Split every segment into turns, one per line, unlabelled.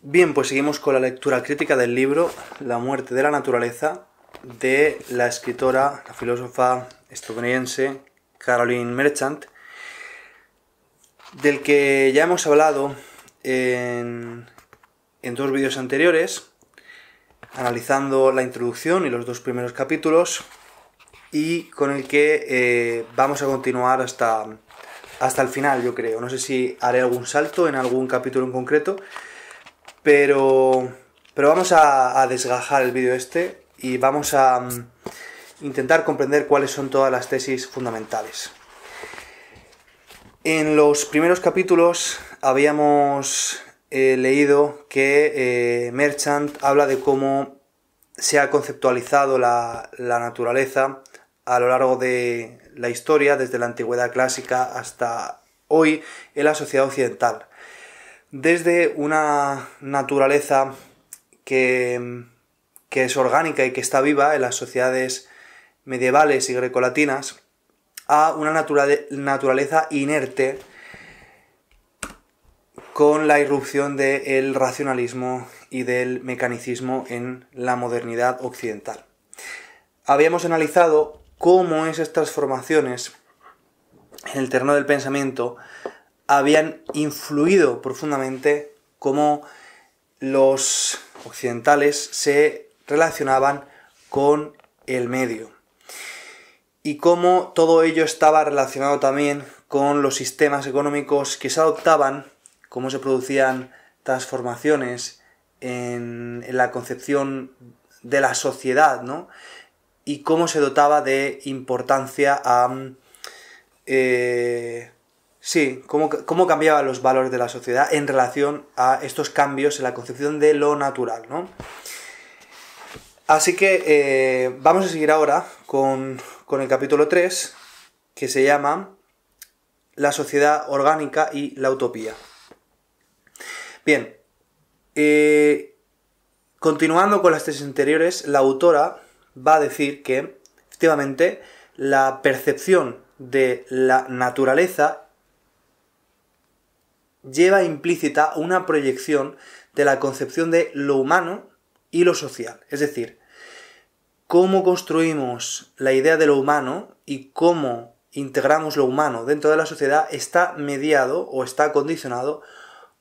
Bien, pues seguimos con la lectura crítica del libro La muerte de la naturaleza de la escritora, la filósofa estadounidense Caroline Merchant, del que ya hemos hablado en, en dos vídeos anteriores, analizando la introducción y los dos primeros capítulos, y con el que eh, vamos a continuar hasta, hasta el final, yo creo. No sé si haré algún salto en algún capítulo en concreto, pero, vamos a, desgajar el vídeo este y vamos a mm, intentar comprender cuáles son todas las tesis fundamentales. En los primeros capítulos habíamos eh, leído que eh, Merchant habla de cómo se ha conceptualizado la, naturaleza a lo largo de la historia, desde la antigüedad clásica hasta hoy, en la sociedad occidental desde una naturaleza que, es orgánica y que está viva en las sociedades medievales y grecolatinas a una naturaleza inerte con la irrupción del racionalismo y del mecanicismo en la modernidad occidental. Habíamos analizado cómo esas transformaciones en el terreno del pensamiento habían influido profundamente cómo los occidentales se relacionaban con el medio y cómo todo ello estaba relacionado también con los sistemas económicos que se adoptaban, cómo se producían transformaciones en, la concepción de la sociedad, ¿no? Y cómo se dotaba de importancia a eh, Sí, cómo, cómo los valores de la sociedad en relación a estos cambios en la concepción de lo natural, ¿no? Así que eh, vamos a seguir ahora con, el capítulo 3, que se llama La sociedad orgánica y la utopía. Bien, eh, continuando con las tesis anteriores, la autora va a decir que, efectivamente, la percepción de la naturaleza lleva implícita una proyección de la concepción de lo humano y lo social. Es decir, cómo construimos la idea de lo humano y cómo integramos lo humano dentro de la sociedad está mediado o está condicionado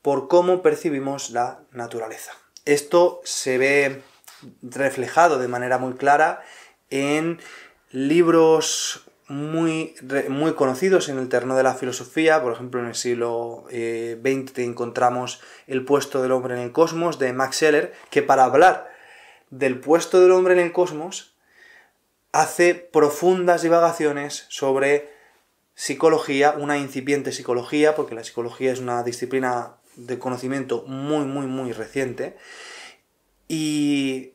por cómo percibimos la naturaleza. Esto se ve reflejado de manera muy clara en libros muy, muy conocidos en el terreno de la filosofía. Por ejemplo, en el siglo XX eh, encontramos El puesto del hombre en el cosmos de Max Scheler, que para hablar del puesto del hombre en el cosmos hace profundas divagaciones sobre psicología, una incipiente psicología, porque la psicología es una disciplina de conocimiento muy, muy, muy reciente. Y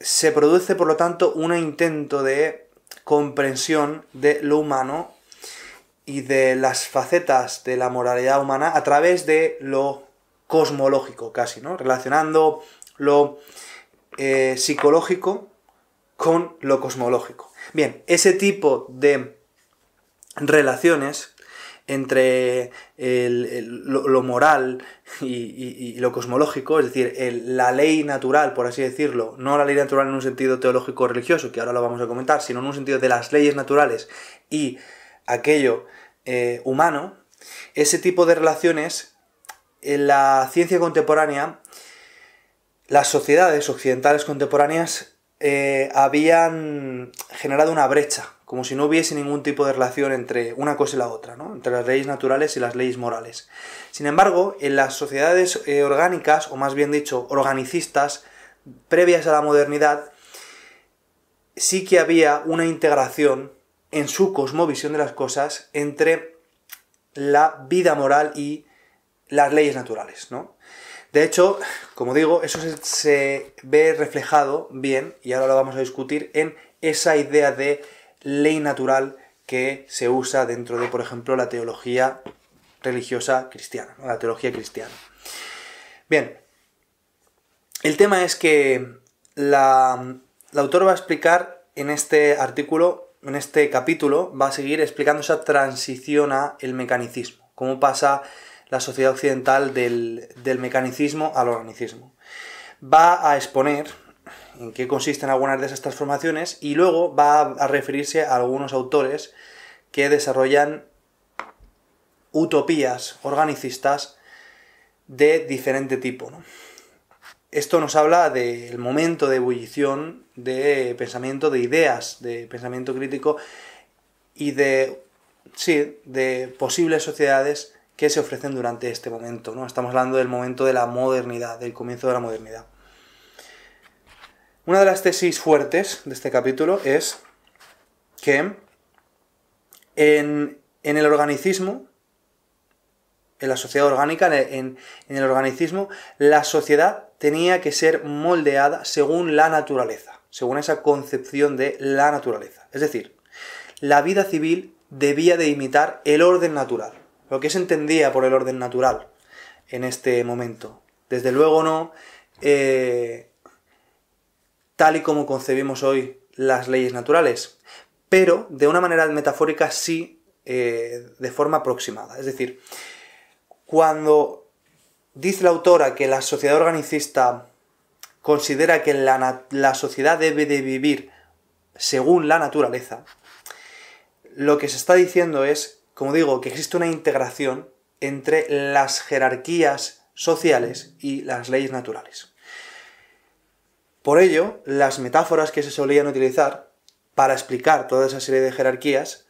se produce, por lo tanto, un intento de comprensión de lo humano y de las facetas de la moralidad humana a través de lo cosmológico casi, ¿no? Relacionando lo eh, psicológico con lo cosmológico. Bien, ese tipo de relaciones entre lo, moral y, lo cosmológico, es decir, la ley natural, por así decirlo, no la ley natural en un sentido teológico religioso, que ahora lo vamos a comentar, sino en un sentido de las leyes naturales y aquello eh, humano, ese tipo de relaciones en la ciencia contemporánea, las sociedades occidentales contemporáneas eh, habían generado una brecha como si no hubiese ningún tipo de relación entre una cosa y la otra, entre las leyes naturales y las leyes morales. Sin embargo, en las sociedades eh, orgánicas, o más bien dicho, organicistas, previas a la modernidad, sí que había una integración en su cosmovisión de las cosas entre la vida moral y las leyes naturales, De hecho, como digo, eso se ve reflejado bien, y ahora lo vamos a discutir, en esa idea de ley natural que se usa dentro de, por ejemplo, la teología religiosa cristiana, la teología cristiana. Bien, el tema es que la, la autora va a explicar en este artículo, en este capítulo, va a seguir explicando esa transición a el mecanicismo, cómo pasa la sociedad occidental del, del mecanicismo al organicismo. Va a exponer en qué consisten algunas de esas transformaciones y luego va a referirse a algunos autores que desarrollan utopías organicistas de diferente tipo. Esto nos habla del momento de ebullición de pensamiento, de ideas, de pensamiento crítico y de, sí, de posibles sociedades que se ofrecen durante este momento. ¿no? Estamos hablando del momento de la modernidad, del comienzo de la modernidad. Una de las tesis fuertes de este capítulo es que en, el organicismo, en la sociedad orgánica, en, el organicismo, la sociedad tenía que ser moldeada según la naturaleza, según esa concepción de la naturaleza. Es decir, la vida civil debía de imitar el orden natural, lo que se entendía por el orden natural en este momento. Desde luego no eh, tal y como concebimos hoy las leyes naturales, pero de una manera metafórica sí eh, de forma aproximada. Es decir, cuando dice la autora que la sociedad organicista considera que la, la sociedad debe de vivir según la naturaleza, lo que se está diciendo es, como digo, que existe una integración entre las jerarquías sociales y las leyes naturales. Por ello, las metáforas que se solían utilizar para explicar toda esa serie de jerarquías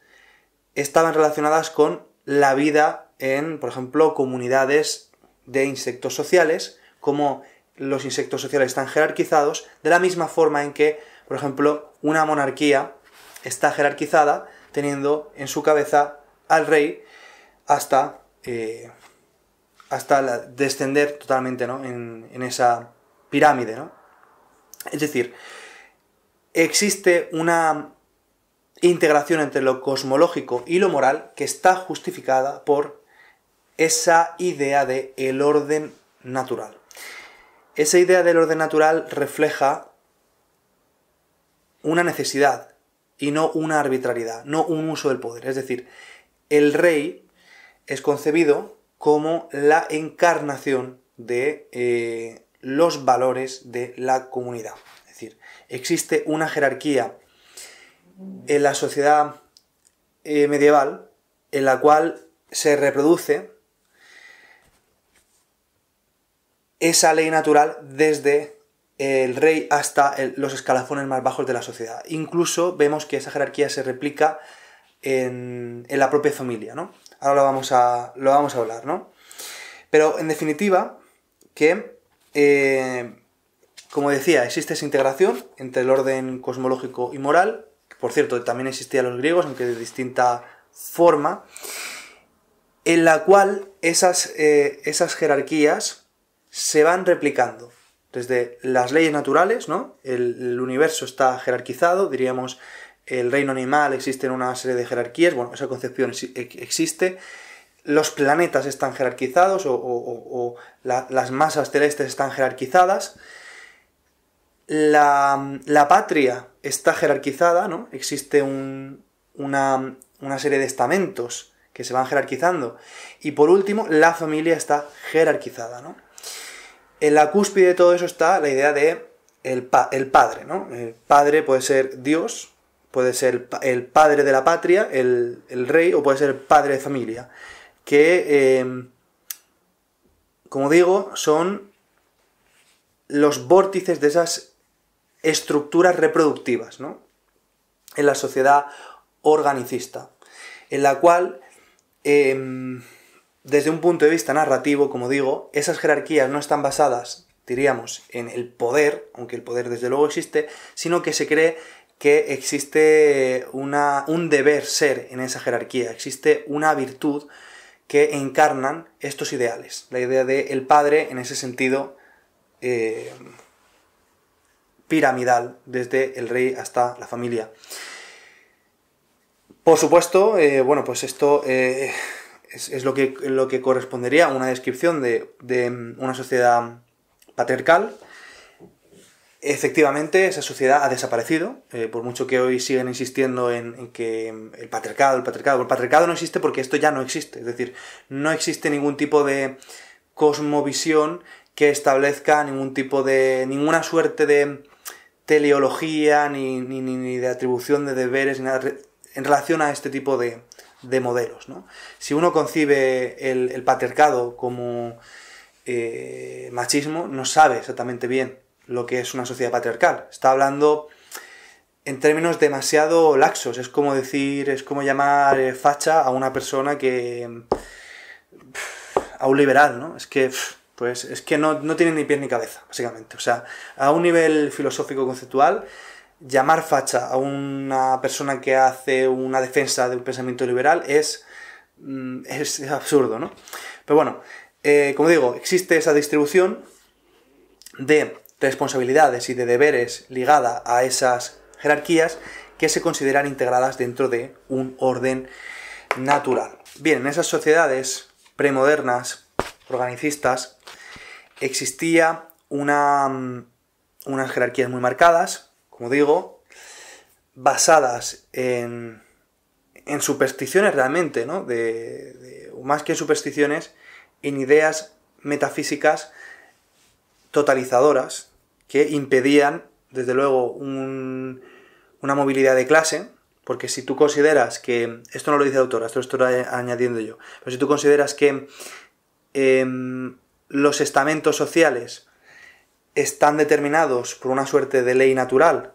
estaban relacionadas con la vida en, por ejemplo, comunidades de insectos sociales, como los insectos sociales están jerarquizados, de la misma forma en que, por ejemplo, una monarquía está jerarquizada teniendo en su cabeza al rey hasta, eh, hasta descender totalmente en, en esa pirámide. ¿no? Es decir, existe una integración entre lo cosmológico y lo moral que está justificada por esa idea de el orden natural. Esa idea del orden natural refleja una necesidad y no una arbitrariedad, no un uso del poder. Es decir, el rey es concebido como la encarnación de eh, los valores de la comunidad. Es decir, existe una jerarquía en la sociedad eh, medieval en la cual se reproduce esa ley natural desde el rey hasta los escalafones más bajos de la sociedad. Incluso vemos que esa jerarquía se replica en, la propia familia, ¿no? Ahora lo vamos a, lo vamos a hablar, ¿no? Pero en definitiva, que eh, como decía, existe esa integración entre el orden cosmológico y moral, por cierto también existía los griegos, aunque de distinta forma, en la cual esas, eh, esas jerarquías se van replicando. Desde las leyes naturales, ¿no? El, el, universo está jerarquizado, diríamos, el reino animal existe en una serie de jerarquías, bueno, esa concepción existe, los planetas están jerarquizados o, las masas celestes están jerarquizadas, la, patria está jerarquizada, ¿no? Existe una, serie de estamentos que se van jerarquizando. Y por último, la familia está jerarquizada, En la cúspide de todo eso está la idea de el, padre, El padre puede ser Dios, puede ser el, padre de la patria, el, el, rey, o puede ser el padre de familia que, em, como digo, son los vórtices de esas estructuras reproductivas, En la sociedad organicista, en la cual, em, desde un punto de vista narrativo, como digo, esas jerarquías no están basadas, diríamos, en el poder, aunque el poder desde luego existe, sino que se cree que existe un deber ser en esa jerarquía, existe una virtud que encarnan estos ideales. La idea del el padre, en ese sentido, eh, piramidal, desde el rey hasta la familia. Por supuesto, eh, bueno, pues esto eh, es, lo, que, lo que correspondería a una descripción de, de una sociedad patriarcal, Efectivamente, esa sociedad ha desaparecido, eh, por mucho que hoy siguen insistiendo en, que el patriarcado, el patriarcado, el patriarcado no existe porque esto ya no existe, es decir, no existe ningún tipo de cosmovisión que establezca ningún tipo de, ninguna suerte de teleología ni, de atribución de deberes en relación a este tipo de, modelos. Si uno concibe el, patriarcado como eh, machismo, no sabe exactamente bien lo que es una sociedad patriarcal. Está hablando en términos demasiado laxos. Es como decir, es como llamar eh, facha a una persona que. a un liberal, ¿no? Es que. Pues es que no, tiene ni pie ni cabeza, básicamente. O sea, a un nivel filosófico conceptual, llamar facha a una persona que hace una defensa de un pensamiento liberal es. Mm, es, absurdo, ¿no? Pero bueno, eh, como digo, existe esa distribución de responsabilidades y de deberes ligada a esas jerarquías que se consideran integradas dentro de un orden natural. Bien, en esas sociedades premodernas, organicistas, existía mm, unas jerarquías muy marcadas, como digo, basadas en, supersticiones realmente, ¿no? De, más que supersticiones, en ideas metafísicas totalizadoras que impedían, desde luego, una movilidad de clase, porque si tú consideras que, esto no lo dice la autora, esto lo estoy añadiendo yo, pero si tú consideras que em, los estamentos sociales están determinados por una suerte de ley natural,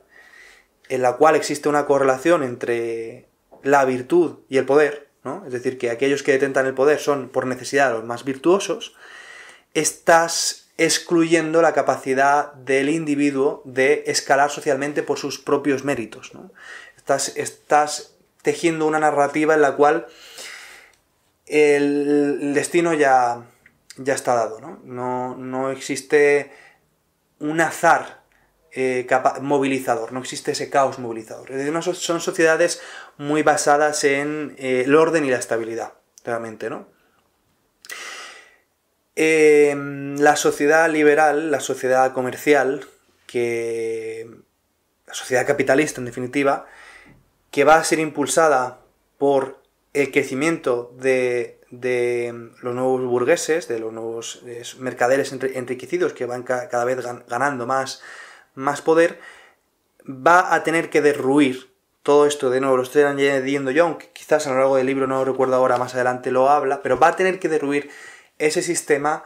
en la cual existe una correlación entre la virtud y el poder, ¿no? es decir, que aquellos que detentan el poder son por necesidad los más virtuosos, estas excluyendo la capacidad del individuo de escalar socialmente por sus propios méritos. Estás, tejiendo una narrativa en la cual el destino ya, ya está dado. ¿no? No, existe un azar eh, movilizador, no existe ese caos movilizador. son sociedades muy basadas en eh, el orden y la estabilidad, realmente, ¿no? Em, la sociedad liberal, la sociedad comercial, que. la sociedad capitalista, en definitiva, que va a ser impulsada por el crecimiento de, los nuevos burgueses, de los nuevos eh, mercaderes enriquecidos que van cada vez ganando más, más poder, va a tener que derruir todo esto. De nuevo, lo estoy añadiendo yo, aunque quizás a lo largo del libro, no recuerdo ahora, más adelante lo habla, pero va a tener que derruir ese sistema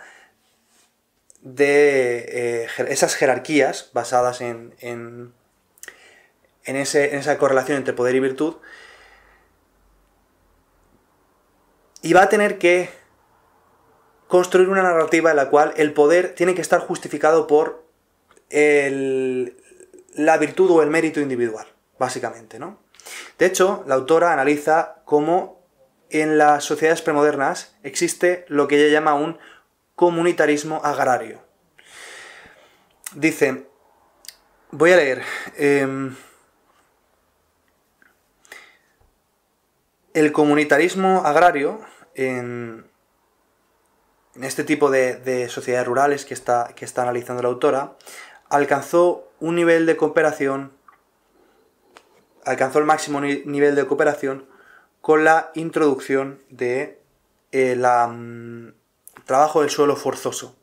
de eh, esas jerarquías basadas en, en, en esa correlación entre poder y virtud, y va a tener que construir una narrativa en la cual el poder tiene que estar justificado por el, la virtud o el mérito individual, básicamente, ¿no? De hecho, la autora analiza cómo en las sociedades premodernas existe lo que ella llama un comunitarismo agrario. Dice, voy a leer, em, el comunitarismo agrario en, este tipo de, sociedades rurales que está, que está analizando la autora alcanzó un nivel de cooperación, alcanzó el máximo nivel de cooperación con la introducción de eh, mm, trabajo del suelo forzoso.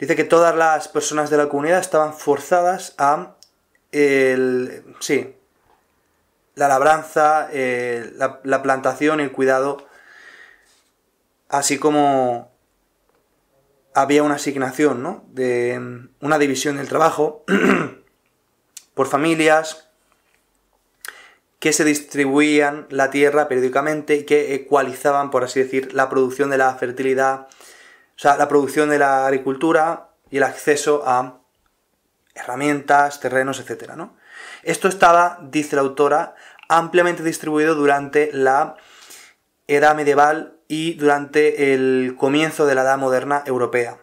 Dice que todas las personas de la comunidad estaban forzadas a sí, la labranza, eh, la, plantación, el cuidado, así como había una asignación, De mm, una división del trabajo por familias, que se distribuían la tierra periódicamente y que ecualizaban, por así decir, la producción de la fertilidad, o sea, la producción de la agricultura y el acceso a herramientas, terrenos, etc. Esto estaba, dice la autora, ampliamente distribuido durante la Edad Medieval y durante el comienzo de la Edad Moderna Europea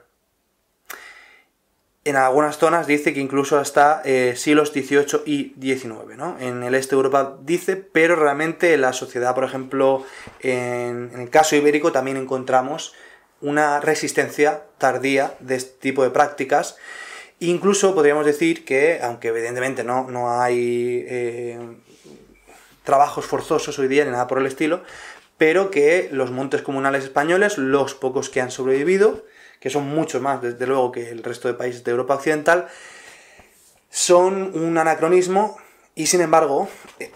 en algunas zonas dice que incluso hasta eh, siglos XVIII y XIX, En el este de Europa dice, pero realmente la sociedad, por ejemplo, en, el caso ibérico también encontramos una resistencia tardía de este tipo de prácticas. Incluso podríamos decir que, aunque evidentemente no, no hay eh, trabajos forzosos hoy día ni nada por el estilo, pero que los montes comunales españoles, los pocos que han sobrevivido, que son muchos más desde luego que el resto de países de Europa Occidental, son un anacronismo y sin embargo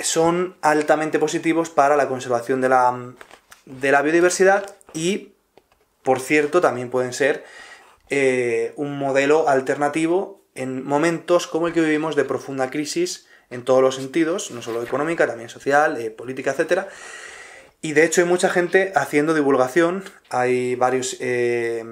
son altamente positivos para la conservación de la, biodiversidad y, por cierto, también pueden ser eh, un modelo alternativo en momentos como el que vivimos de profunda crisis en todos los sentidos, no solo económica, también social, eh, política, etcétera y de hecho hay mucha gente haciendo divulgación, hay varios... Eh,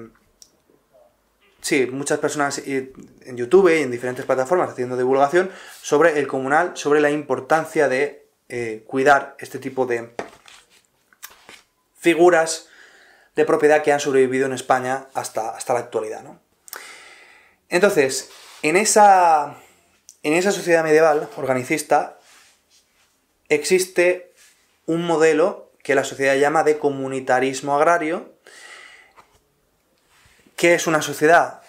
sí, muchas personas eh, en YouTube y en diferentes plataformas haciendo divulgación sobre el comunal, sobre la importancia de eh, cuidar este tipo de figuras de propiedad que han sobrevivido en España hasta, hasta la actualidad. Entonces, en esa, en esa sociedad medieval organicista existe un modelo que la sociedad llama de comunitarismo agrario, que es una sociedad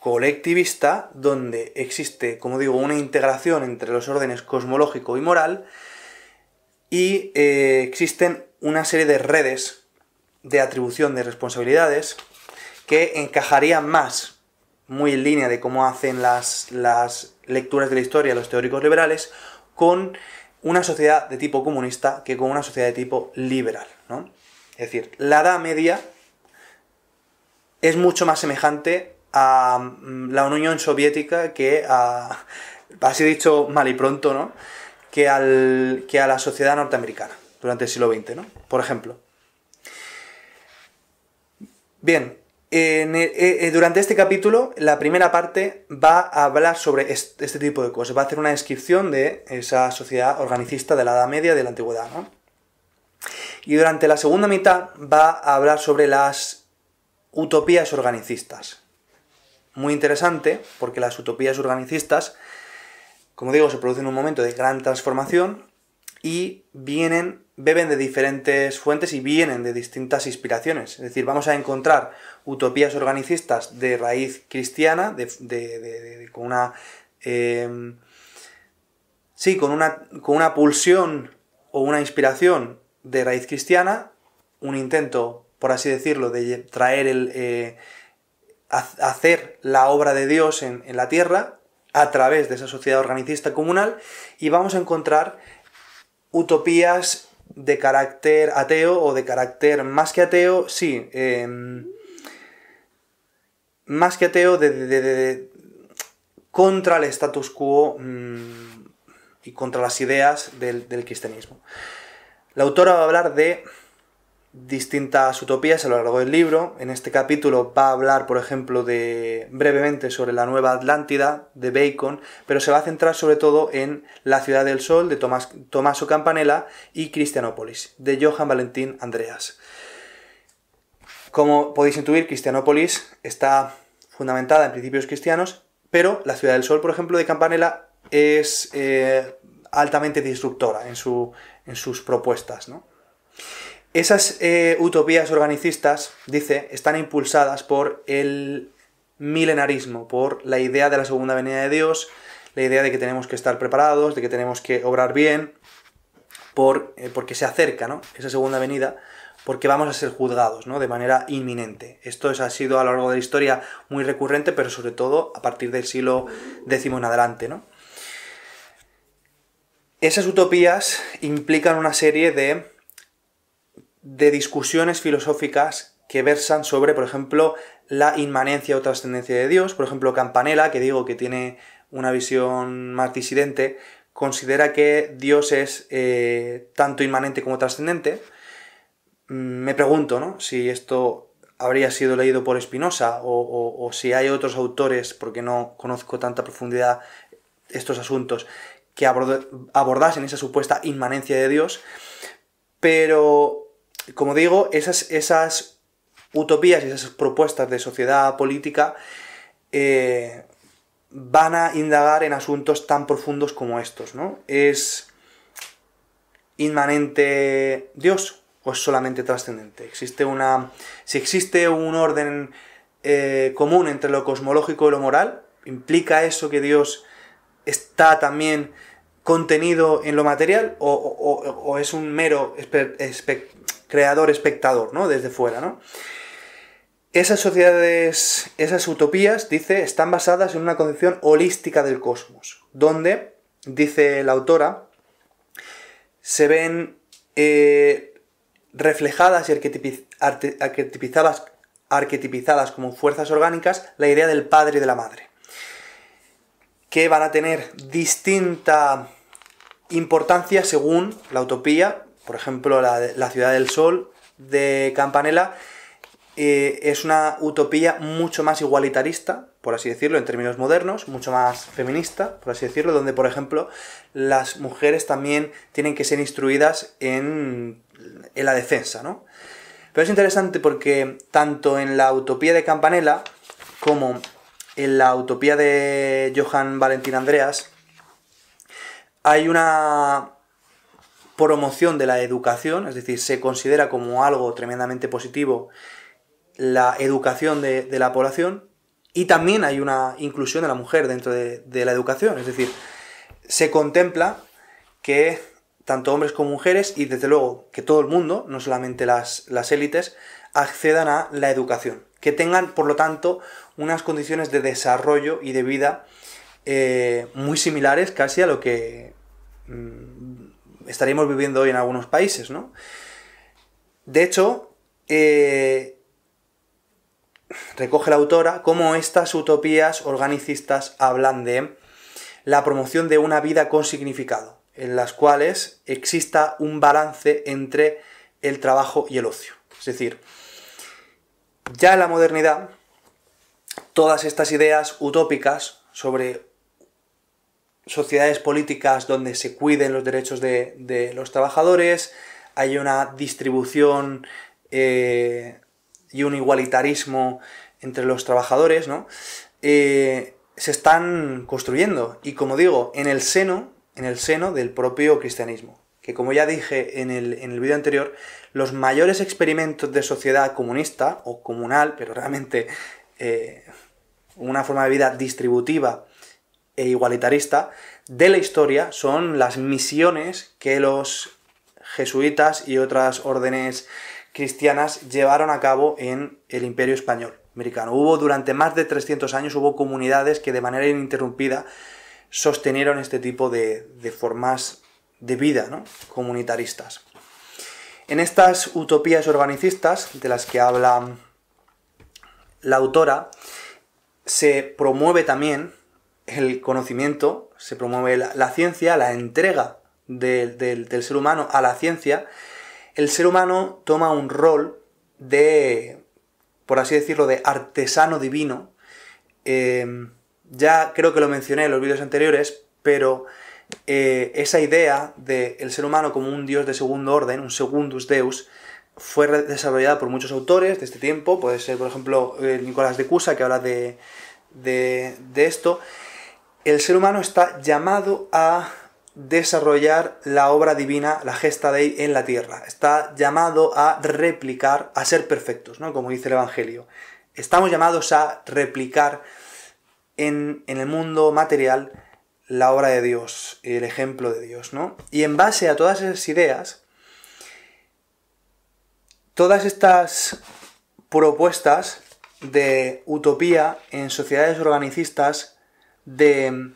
colectivista donde existe, como digo, una integración entre los órdenes cosmológico y moral y eh, existen una serie de redes de atribución de responsabilidades que encajarían más, muy en línea de cómo hacen las, las lecturas de la historia los teóricos liberales, con una sociedad de tipo comunista que con una sociedad de tipo liberal. ¿no? Es decir, la Edad Media es mucho más semejante a mm, la Unión Soviética que a, así dicho mal y pronto, ¿no? que, al, que a la sociedad norteamericana durante el siglo XX, ¿no? por ejemplo. Bien, eh, eh, durante este capítulo, la primera parte va a hablar sobre este, tipo de cosas, va a hacer una descripción de esa sociedad organicista de la Edad Media de la Antigüedad. Y durante la segunda mitad va a hablar sobre las utopías organicistas. Muy interesante, porque las utopías organicistas, como digo, se producen en un momento de gran transformación y vienen, beben de diferentes fuentes y vienen de distintas inspiraciones. Es decir, vamos a encontrar utopías organicistas de raíz cristiana, de, de, con una... Eh, sí, con una, con una pulsión o una inspiración de raíz cristiana, un intento, por así decirlo, de traer el... Eh, hacer la obra de Dios en, la tierra a través de esa sociedad organicista comunal y vamos a encontrar utopías de carácter ateo o de carácter más que ateo, sí, em, más que ateo, contra el status quo mm, y contra las ideas del, cristianismo. La autora va a hablar de distintas utopías a lo largo del libro. En este capítulo va a hablar, por ejemplo, de brevemente sobre la nueva Atlántida de Bacon, pero se va a centrar sobre todo en La ciudad del sol de Tomás, Tomaso Campanella y Cristianópolis de Johann Valentín Andreas. Como podéis intuir, Cristianópolis está fundamentada en principios cristianos, pero la Ciudad del Sol, por ejemplo, de Campanella es eh, altamente disruptora en, su, en sus propuestas. Esas eh, utopías organicistas, dice, están impulsadas por el milenarismo, por la idea de la segunda venida de Dios, la idea de que tenemos que estar preparados, de que tenemos que obrar bien, por, eh, porque se acerca esa segunda venida porque vamos a ser juzgados ¿no? de manera inminente. Esto ha sido a lo largo de la historia muy recurrente, pero sobre todo a partir del siglo X en adelante. Esas utopías implican una serie de, de discusiones filosóficas que versan sobre, por ejemplo, la inmanencia o trascendencia de Dios. Por ejemplo, Campanella, que digo que tiene una visión más disidente, considera que Dios es eh, tanto inmanente como trascendente Mm, me pregunto, Si esto habría sido leído por Espinosa o, si hay otros autores, porque no conozco tanta profundidad estos asuntos, que abordasen esa supuesta inmanencia de Dios. Pero, como digo, esas, esas utopías y esas propuestas de sociedad política eh, van a indagar en asuntos tan profundos como estos, ¿no? ¿Es inmanente Dios? o es solamente trascendente. Existe una. Si existe un orden eh, común entre lo cosmológico y lo moral, ¿implica eso que Dios está también contenido en lo material? ¿O, es un mero creador espectador, ¿no? Desde fuera, Esas sociedades, esas utopías, dice, están basadas en una concepción holística del cosmos, donde, dice la autora, se ven eh, reflejadas y arquetipizadas, arquetipizadas como fuerzas orgánicas la idea del padre y de la madre, que van a tener distinta importancia según la utopía, por ejemplo, la, ciudad del sol de Campanella eh, es una utopía mucho más igualitarista, por así decirlo, en términos modernos, mucho más feminista, por así decirlo, donde, por ejemplo, las mujeres también tienen que ser instruidas en en la defensa, ¿no? Pero es interesante porque tanto en la utopía de Campanella como en la utopía de Johann Valentín Andreas hay una promoción de la educación, es decir, se considera como algo tremendamente positivo la educación de, la población y también hay una inclusión de la mujer dentro de, de la educación, es decir, se contempla que tanto hombres como mujeres y desde luego que todo el mundo, no solamente las, élites, accedan a la educación, que tengan por lo tanto unas condiciones de desarrollo y de vida eh, muy similares casi a lo que mm, estaríamos viviendo hoy en algunos países, De hecho, eh, recoge la autora cómo estas utopías organicistas hablan de la promoción de una vida con significado, en las cuales exista un balance entre el trabajo y el ocio. Es decir, ya en la modernidad, todas estas ideas utópicas sobre sociedades políticas donde se cuiden los derechos de, los trabajadores, hay una distribución eh, y un igualitarismo entre los trabajadores, ¿no? Eh, se están construyendo. Y como digo, en el seno en el seno del propio cristianismo. Que como ya dije en el, vídeo anterior, los mayores experimentos de sociedad comunista o comunal, pero realmente eh, una forma de vida distributiva e igualitarista, de la historia son las misiones que los jesuitas y otras órdenes cristianas llevaron a cabo en el imperio español americano. Hubo durante más de 300 años, hubo comunidades que de manera ininterrumpida sostenieron este tipo de, formas de vida comunitaristas. En estas utopías urbanicistas de las que habla la autora, se promueve también el conocimiento, se promueve la, ciencia, la entrega del ser humano a la ciencia. El ser humano toma un rol de, por así decirlo, de artesano divino, eh, ya creo que lo mencioné en los vídeos anteriores, pero eh, esa idea del el ser humano como un dios de segundo orden, un segundus deus, fue desarrollada por muchos autores de este tiempo. Puede ser, por ejemplo, eh, Nicolás de Cusa, que habla de, de esto. El ser humano está llamado a desarrollar la obra divina, la gesta dei en la tierra. Está llamado a replicar, a ser perfectos, ¿no? Como dice el Evangelio. Estamos llamados a replicar en, el mundo material la obra de Dios, el ejemplo de Dios, ¿no? Y en base a todas esas ideas, todas estas propuestas de utopía en sociedades organicistas de,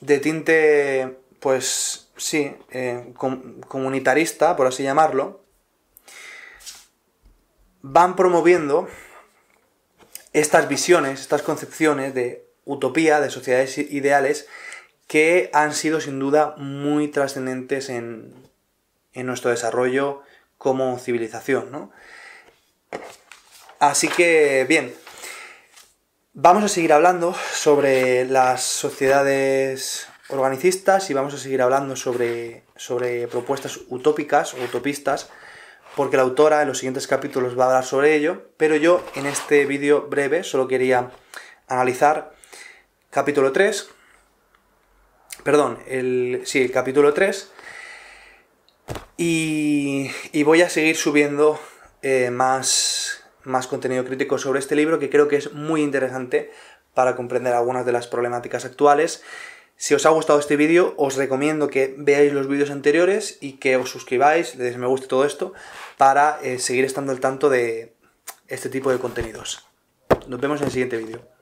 de tinte, pues sí, eh, comunitarista, por así llamarlo, van promoviendo estas visiones, estas concepciones de utopía, de sociedades ideales, que han sido sin duda muy trascendentes en, nuestro desarrollo como civilización. Así que, bien, vamos a seguir hablando sobre las sociedades organicistas y vamos a seguir hablando sobre, sobre propuestas utópicas o utopistas porque la autora en los siguientes capítulos va a hablar sobre ello, pero yo en este vídeo breve solo quería analizar capítulo 3, perdón, el, sí, el capítulo 3, y, voy a seguir subiendo eh, más, más contenido crítico sobre este libro que creo que es muy interesante para comprender algunas de las problemáticas actuales si os ha gustado este vídeo, os recomiendo que veáis los vídeos anteriores y que os suscribáis, les me guste todo esto, para eh, seguir estando al tanto de este tipo de contenidos. Nos vemos en el siguiente vídeo.